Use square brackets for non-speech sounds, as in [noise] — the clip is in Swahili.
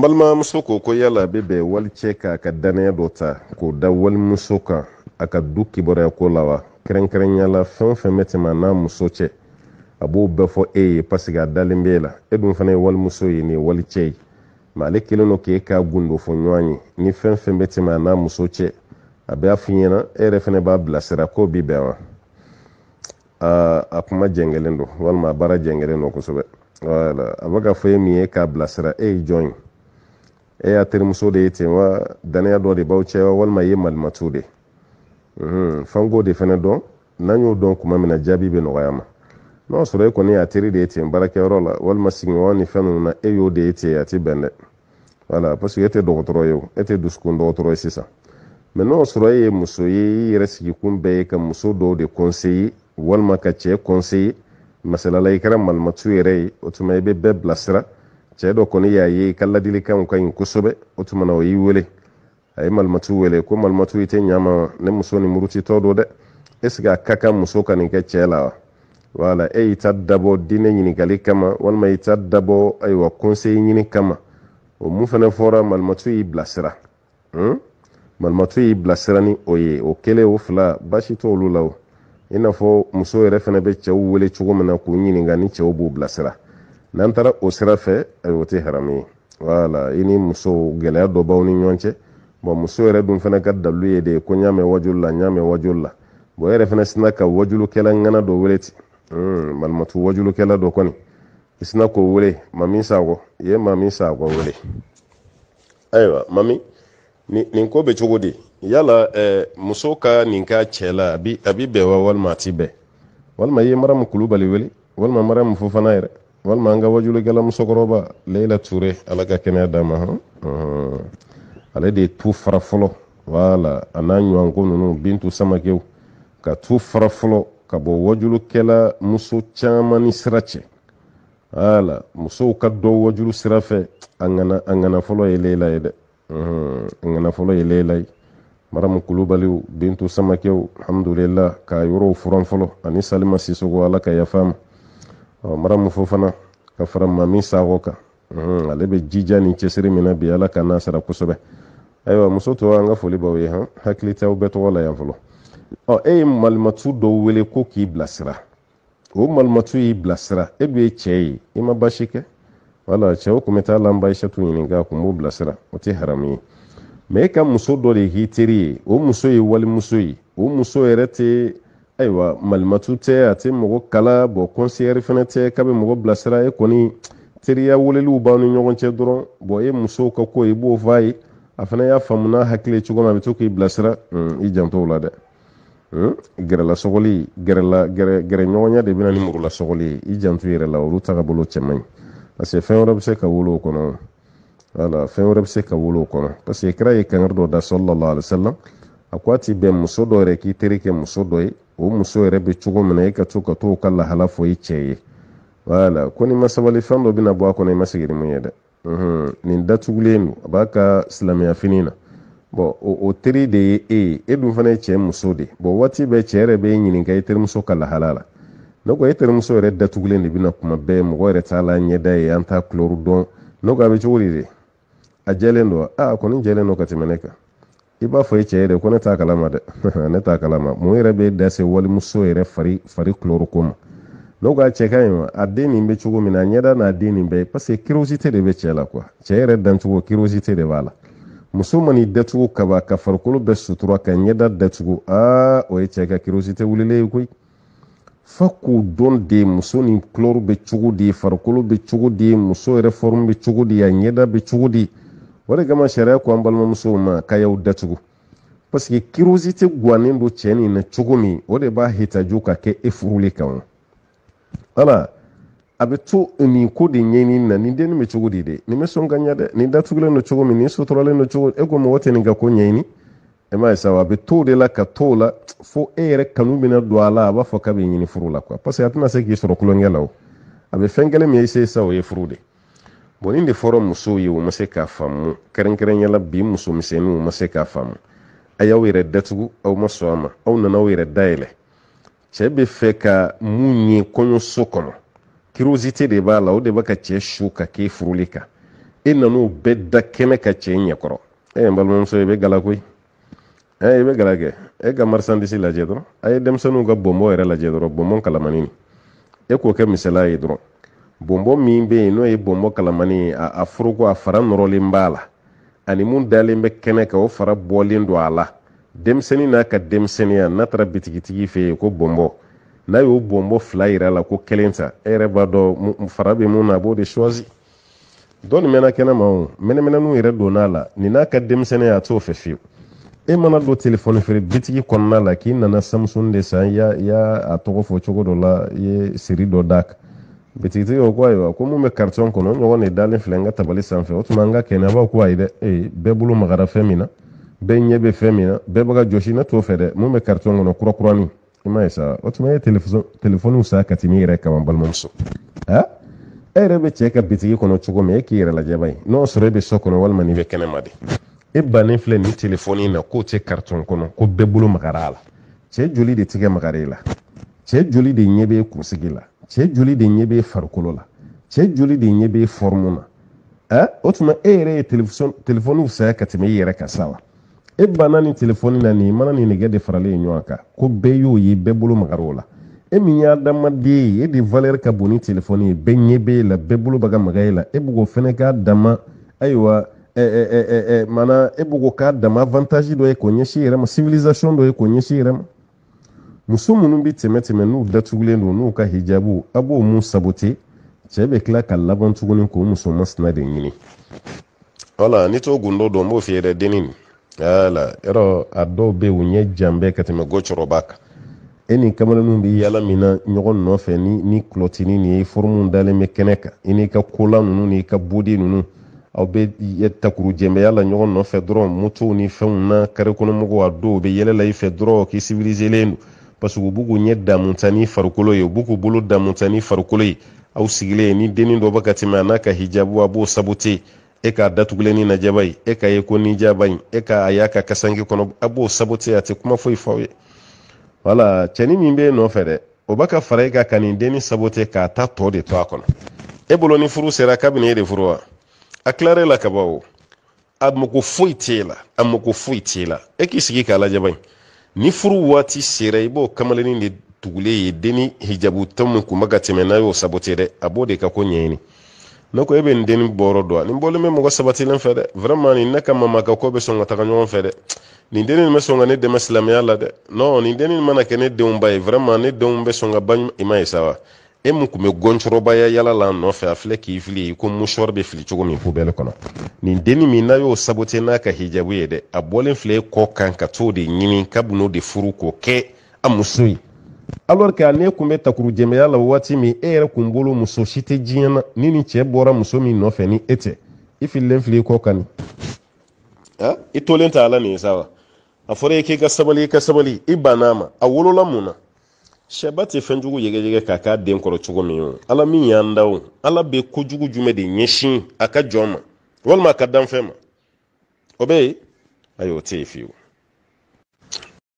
balimamuso ko ko yala be bɛn walicɛ k'a ka dannaya dɔ ta k'o da walimuso kan a ka du kibaruya ko la wa kɛrɛnkɛrɛnya fɛn o fɛn bɛ tɛmɛ n'a muso cɛ a b'o bɛɛ fɔ e ye paseke a dalen b'e la e dun fana ye walimuso ye nin ye walicɛ ye ma ale kelen do k'e k'a gundo fɔ ɲɔgɔn ye ni fɛn fɛn bɛ tɛmɛ n'a muso cɛ a b'a f'i ɲɛna e yɛrɛ fana b'a bilasira k'o bi bɛn wa a kuma jɛngɛlen don walima a baara jɛngɛlen don kosɛbɛ a bɛ ka fɔ e min ye k'a bilasira e ye jɔn ye e y'a terimuso de ye ten wa danaya dɔ de b'aw cɛ wa walima i ye malimatu de f'an k'o de fana dɔn n'an y'o dɔn kuma min na jaabi bɛ nɔgɔya ma n'o sɔrɔ e kɔni y'a teri de ye ten baarakɛyɔrɔ la walima sigiɲɔgɔn ni fɛn ninnu na e y'o de ye ten a ti bɛn dɛ wala parce e tɛ dɔgɔtɔrɔ ye e tɛ dusukun dɔgɔtɔrɔ ye sisan mɛ n'o sɔrɔ e ye muso ye i yɛrɛ sigikun bɛɛ ye ka muso dɔw de kɔnseye walima ka cɛ kɔnseye masalala i kɛra malimatu yɛrɛ ye o tuma i bɛ bɛɛ bilasira cɛɛ dɔ kɔni y'a ye ka ladilikanw ka ɲi kosɛbɛ o tuma na o y'i wele a ye malimatu wele ko malimatu i tɛ ɲa ne muso ni murutitɔ do dɛ est a ka kan muso ka nin kɛ cɛɛ la wa wala e y'i ta dabɔ diinɛ ɲininkali kama walima y'i ta dabɔ ayiwa conseil ɲini kama o mun fana fɔra malimatu y'i bilasira hmm? malimatu y'i bilasira ni o ye o kelen o fila basi t'olu la o i n'a fɔ muso yɛrɛ fana bɛ cɛw wele cogo min na k'u ɲininka ni cɛw b'u bilasira n'an taara o sira fɛ o tɛ haramu ye wala i ni muso gɛlɛya dɔ b'aw ni ɲɔgɔn cɛ bɔn muso yɛrɛ dun fana ka dalu ye de ko n y'a mɛn wajulu la n y'a mɛn wajulu la bɔn e yɛrɛ fana sina ka wajulukɛla ŋana dɔ wele ten malimatu hmm, wajulukɛla dɔ kɔni i sina k'o wele mami sakɔ i ye mami sakɔ wele ayiwa mami nin ko bɛ cogo di yala eh, muso ka nin k'a cɛ la a bi bɛn wa walima a ti bɛn walima i ye maramu kulubali wele walima maramu fofana yɛrɛ walima an ka wajulikɛla musokɔrɔba leila ture ala ka kɛnɛya d'a ma han uh-huh. ale de ye tu fara fɔlɔ wala a n'a ɲɔgɔnko ninnu bintu samakew ka tu fara fɔlɔ ka bɔ wajulukɛla muso caman ni sira cɛ wala musow ka dɔ wajulu sira fɛ a ŋana fɔlɔ ye leila ye dɛ uh-huh. a ŋana fɔlɔ ye leila ye maramu kulubaliw bintu samakew alhamdulilah k'a yɔrɔw furan fɔlɔ ani salima sisogo ala ka yafa ma mara min fo fana ka fara mami sago kan ale bɛ jija ni cɛsiri min na bi ala ka n'a sara kosɛbɛ ayiwa muso tɔ an ka foli b'aw ye han hakili t'aw bɛɛ tɔgɔ la yan fɔlɔ ɔ e ye malimatu dɔw wele ko k'i bilasira o malimatu y'i bilasira e dun cɛ ye i ma baasi kɛ wala cɛw kun bɛ taa lanba isatu ɲininka a kun b'o bilasira o tɛ haramu ye mɛ e ka muso dɔ de k'i teri ye o muso ye walimuso ye o muso yɛrɛ tɛ ayiwa malimatu tɛ a tɛ mɔgɔ kala bɔn kɔnsiyɛri fɛnɛ tɛ k'a bɛ mɔgɔ bilasira e kɔni teriya weleliw b'aw ni ɲɔgɔn cɛ dɔrɔn bɔn e musow ka ko i b'o f'a ye a fana y'a faamu n'a hakili ye cogo min a bɛ to k'i bilasira i janto o la dɛ gɛrɛlasɔgɔli gɛrɛla gɛrɛ gɛrɛɲɔgɔnya de bɛna ni murulasɔgɔli ye i janto i yɛrɛ la olu taga bolo cɛ man ɲi parce que fɛn wɛrɛ bɛ se ka wolo o kɔnɔ wala fɛn wɛrɛ bɛ se ka wolo o kɔnɔ parce que kira ye kankari dɔ da sɔlɔlɔ alayisalam a ko a ti bɛn muso dɔ yɛrɛ k'i teri kɛ muso dɔ ye o muso yɛrɛ bɛ cogo min na i ka to ka t'o ka lahala fɔ i cɛ ye wala mhm. e, ko n'i ma sabali fɛn dɔ bɛna bɔ a kɔnɔ i ma sigi mun ye dɛ nin datugulen don a b'a ka silamɛya fini na bɔn o teri de ye e ye e dun fana ye cɛ muso de bɔn waati bɛɛ cɛ yɛrɛ bɛ e ɲininka i terimuso ka lahala la ne ko e terimuso yɛrɛ datugulen de bɛna kuma bɛɛ mɔgɔ yɛrɛ t'a la ɲɛda ye an t'a kulɔru dɔn ne ko a bɛ cogo di de a jɛlen don a kɔni jɛlen don ka tɛmɛ ne kan i b'a fɔ i cɛ ye dɛ ko ne t'a kalama dɛ [laughs] ne t'a kalama mun yɛrɛ bɛ da walimuso yɛrɛ fari fari ko ma n'o ka cɛ ka ɲi ma a den nin bɛ cogo min na ɲɛda n'a den nin bɛɛ parce que kirosite de bɛ cɛ la kuwa cɛ yɛrɛ dancogo kirosite de b'a la muso man'i datugu kaba ka farikolo bɛɛ sutura ka ɲɛda datugu aa o ye cɛ ka kirosite wulilen ye koyi fa k'u dɔn de muso ni kulɔru bɛ cogo di farikolo bɛ cogo di muso yɛrɛ fɔrum bɛ cogo di a ɲɛda bɛ cogo di o de kama sariya ko an balimamusow ma ka y'aw datugu paseke kirozite gwannen don cɛ nin na cogo min o de b'a hitaju ka kɛ e furuli kan ala a bɛ to nin ko de ɲɛɲini na nin dennin bɛ cogo di dɛ nin bɛ sɔn ka ɲɛ dɛ nin datugulen don cogo min nin suturalen don cogo e ko mɔgɔ tɛ nin ka ko ɲɛɲini e m'a ye sa wa a bɛ to de la ka to la fo e yɛrɛ kanu bɛna don a la a b'a fɔ k'a bɛ ɲini furu la kuwa paseke a tɛna se k'i sɔrɔ tulonkɛ la o a bɛ fɛn min ye se sa o ye furu de bon nin de fɔrɔ musow ye u ma se k'a faamu kɛrɛnkɛrɛnyala bi musomisɛnninw ma se k'a faamu a y'aw yɛrɛ datugu aw ma sɔn a ma aw nana aw yɛrɛ dayɛlɛ cɛ bɛ fɛ ka mun ye kɔɲɔso kɔnɔ kirozite de b'a la o de b'a ka cɛ su ka k'e furuli kan e nan'o bɛɛ da kɛnɛ ka cɛ ɲɛkɔrɔ e n balimamuso i bɛ gala koyi i bɛ gala kɛ e ka marisandisi lajɛ dɔrɔn a ye denmisɛnninw ka bɔnbɔn yɛrɛ lajɛ dɔrɔn bɔnbɔn kalamani e k'o kɛ misaliya ye dɔrɔn bɔnbɔn min bɛ yen n'o ye bɔnbɔn kalamani a, a foroko a fara nɔrɔlen b'a la ani mun dalen bɛ kɛnɛ kan o fara bɔlen don a la denmisɛnnin n'a ka denmisɛnninya n'a taara bitigitigi fɛ yen ko bɔnbɔn n'a y'o bɔnbɔn fila yira la ko kelen ta e yɛrɛ b'a dɔn fara be mun na a b'o de suwasi dɔ nin mɛnna o mɛnɛmɛnɛninw yɛrɛ donna a la ni n'a ka denmisɛnninya a t'o fɛ fiyewu e mana don telefɔni feere bitigi kɔnɔna la k'i nana samsung de san i y'a a tɔgɔ fɔ cogo dɔ la i ye siri dɔ d'a kan bitigitigiw ko ayiwa ko mun bɛ karitɔn kɔnɔ ɲɔgɔn de dalen filɛ n ka tabali sanfɛ o tuma n ka kɛnɛyabaw ko ayi dɛ ee eh, bɛɛ bolo magara fɛn min na bɛɛ ɲɛ bɛ fɛn min na bɛɛ baga jɔsi ne t'o fɛ dɛ mun bɛ karitɔn kɔnɔ kurakurani i ma ye sa o tuma e telefɔniw sa ka tɛmɛ yɛrɛ kama balimamuso ha e yɛrɛ bɛ cɛ ka bitigi kɔnɔ cogo min e k'i yɛrɛ lajɛ bani n'o sɔrɔ e bɛ so kɔnɔ walima n'i bɛ kɛnɛma de e bannen filɛ nin telefɔni na k'o tɛ karitɔn kɔnɔ ko bɛɛ bolo magara a la cɛ joli de tigɛ magara e la cɛ joli de ɲɛ bɛ kunsigi la cɛ joli de ɲɛ bɛ farikolo la cɛ joli de ɲɛ bɛ fɔrmu na o tuma e yɛrɛ ye telefɔniw saya ka tɛmɛ i e yɛrɛ ka sa wa e banna ni telefɔni na nin mana ni nɛgɛ de faralen ɲɔgɔn kan ko bɛɛ y'o ye bɛɛ bolo magar'o la e min y'a adamaden ye e de valɛri ka bon ni telefɔni ye bɛɛ ɲɛ b'e la bɛɛ bolo baga maga e la e b'o fɛnɛ k'a dama ayiwa mana e b'o k'a dama avantage dɔ ye k'o ɲɛsin e yɛrɛ ma civilisation dɔ ye k'o ɲɛsin e yɛrɛ ma muso minnu bɛ tɛmɛ tɛmɛ n'u datugulen don n'u ka hijabu a b'o mun sabote cɛ bɛ tila ka laban tuguni k'o muso masina de ɲini wala n'i t'o gundo dɔn n b'o f'i ye dɛ dennin wala yɔrɔ a dɔw bɛ yen u ɲɛ jan bɛɛ ka tɛmɛ go kan e ni kamalenninw bɛ yaala min na ɲɔgɔn nɔfɛ ni ni kulɔtini nin ye foromuw dalen bɛ kɛnɛ kan i n'i ka kola ninnu n'i ka bodi ninnu aw bɛ takuru jɛnbɛya la ɲɔgɔn nɔfɛ dɔrɔn motow ni fɛnw na kare a dɔw bɛ yɛlɛ la i fɛ dɔrɔn k'i sibirizelen don parsek u b'u k'u ɲɛ damuta ni farikolo ye u b'u k'u bolo damuta ye aw sigilen ni dennin dɔ bɛ ka ka hijabu a b'o sabote e k'a datugulen ni najaba e ka ye ko nijaba e ka a y'a ka kasange sabote a tɛ kuma foyi f'aw wala cɛnin min bɛ e nɔfɛ dɛ o b'a sabote k'a ta tɔ de to a e bolo ni furu sera kabini de furu wa la ka ban o a mago foyi t'e e k'i sigi k'a lajɛ bani ni furu waati sera i b'o kamalenin de tugule ye deni ni hijabuta min kun ka tɛmɛ n'a y'o sabote dɛ a b'o de ka ko ɲɛɲini ne ko e bɛ nin denni bɔyɔrɔ dɔn nin bɔlen bɛ mɔgɔ sabatilen fɛ dɛ vraiment nin ne ka mama ka ko bɛ sɔn ka taga ɲɔgɔn fɛ dɛ nin denni nin bɛ sɔn ka ne dɛmɛ silamɛya la dɛ non nin denni nin mana kɛ ne denw ba ye vraiment ne denw bɛ sɔn ka ba i ma ye sa wa e mun kun be gɔncɔrɔbaya yala nɔfɛ a filɛ k'i fili i ko musɔri be fili cogo min pubɛli kɔnɔ nin denni min n'a y'o sabote n'a ka hijabu ye dɛ a bɔlen filɛ e kɔ kan ka t'o de ɲini kabin'o de furu k'o kɛ a e muso ye alors que ale kun be takurujɛmɛya la waati min e yɛrɛ kun bolo muso si tɛ diɲɛ na ni cɛɛ bɔra muso min nɔfɛ ni e tɛ i fililen fili i kɔ kan i tolen ta ala nin ye a fɔra i k'i ka sabali i ka sabali i e banna ma a wolola mun na sɛba tɛ fɛn yɛgɛyɛgɛ k'a k'a den kɔrɔ cogo min o ala min y'an da o ala bɛ kojugu jumɛn de ɲɛsin a ka jɔn ma walima a ka danfɛn ma o bɛ yen ayi o tɛ yen fiyewu